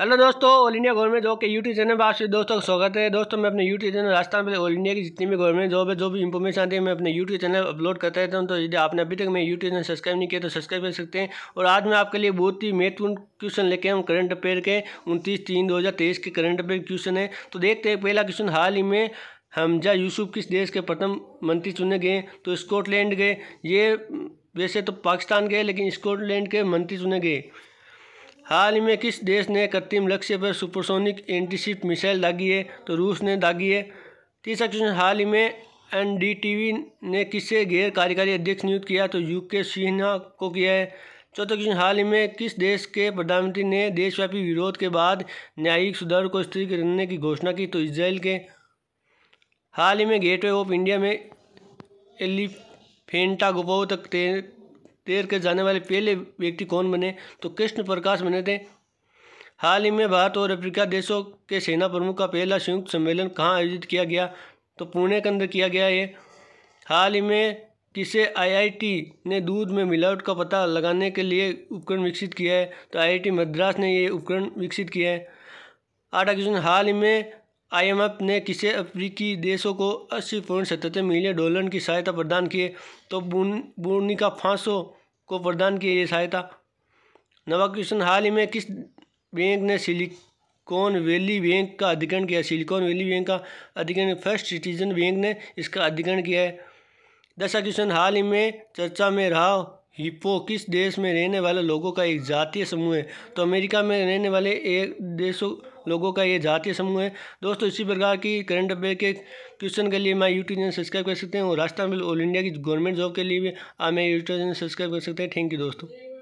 hello दोस्तों all India government job के YouTube channel पर आप सभी दोस्तों का स्वागत है दोस्तों मैं अपने यूट्यूब चैनल राजस्थान में ऑल इंडिया की जितनी भी गवर्नमेंट जॉब है जो भी इंफॉर्मेशन आती है मैं अपने यूट्यूब चैनल अपलोड करता रहता हूँ तो यदि आपने अभी तक मेरे यूट्यूब चैनल सब्सक्राइब नहीं किया तो सब्सक्राइब कर सकते हैं और आज मैं आपके लिए बहुत ही महत्वपूर्ण क्वेश्चन लेके हम करंट अफेयर के उनतीस तीन दो के करंट अफेयर क्वेश्चन है तो देखते हैं पहला क्वेश्चन हाल ही में हमजा यूसुफ किस देश के प्रथम मंत्री चुने गए तो स्कॉटलैंड गए ये वैसे तो पाकिस्तान गए लेकिन स्कॉटलैंड के मंत्री चुने गए हाल ही में किस देश ने कृत्रिम लक्ष्य पर सुपरसोनिक एंटीशिप मिसाइल दागी है तो रूस ने दागी है तीसरा क्वेश्चन हाल ही में एनडीटीवी ने किसे गैर कार्यकारी अध्यक्ष नियुक्त किया तो यूके सिन्हा को किया है चौथा क्वेश्चन हाल ही में किस देश के प्रधानमंत्री ने देशव्यापी विरोध के बाद न्यायिक सुधार को स्थिर करने की घोषणा की तो इसराइल के हाल ही में गेटवे ऑफ इंडिया में एलिफेंटा गुफाओं तक तैर कर जाने वाले पहले व्यक्ति कौन बने तो कृष्ण प्रकाश बने थे हाल ही में भारत और अफ्रीका देशों के सेना प्रमुख का पहला संयुक्त सम्मेलन कहाँ आयोजित किया गया तो पुणे के अंदर किया गया है हाल ही में किसे आईआईटी ने दूध में मिलावट का पता लगाने के लिए उपकरण विकसित किया है तो आईआईटी मद्रास ने ये उपकरण विकसित किया है आठ क्वेश्चन हाल ही में आईएमएफ ने किसे अफ्रीकी देशों को अस्सी पॉइंट सतहत्तर मिलियन डॉलर की सहायता प्रदान किए तो बुर्निका फांसो को प्रदान किए ये सहायता नवा क्वेश्चन हाल ही में किस बैंक ने सिलिकॉन वैली बैंक का अधिग्रहण किया सिलिकॉन वैली बैंक का अधिग्रहण फर्स्ट सिटीजन बैंक ने इसका अधिग्रहण किया है दसवा क्वेश्चन हाल ही में चर्चा में रहा हिपो किस देश में रहने वाले लोगों का एक जातीय समूह है तो अमेरिका में रहने वाले एक देशों लोगों का ये जातीय समूह है दोस्तों इसी प्रकार की करंट अफेयर के क्वेश्चन के लिए मैं यूट्यूब चैनल सब्सक्राइब कर सकते हैं और राजस्थान ऑल इंडिया की गवर्नमेंट जॉब के लिए भी आप मेरे यूट्यूब चैनल सब्सक्राइब कर सकते हैं थैंक यू दोस्तों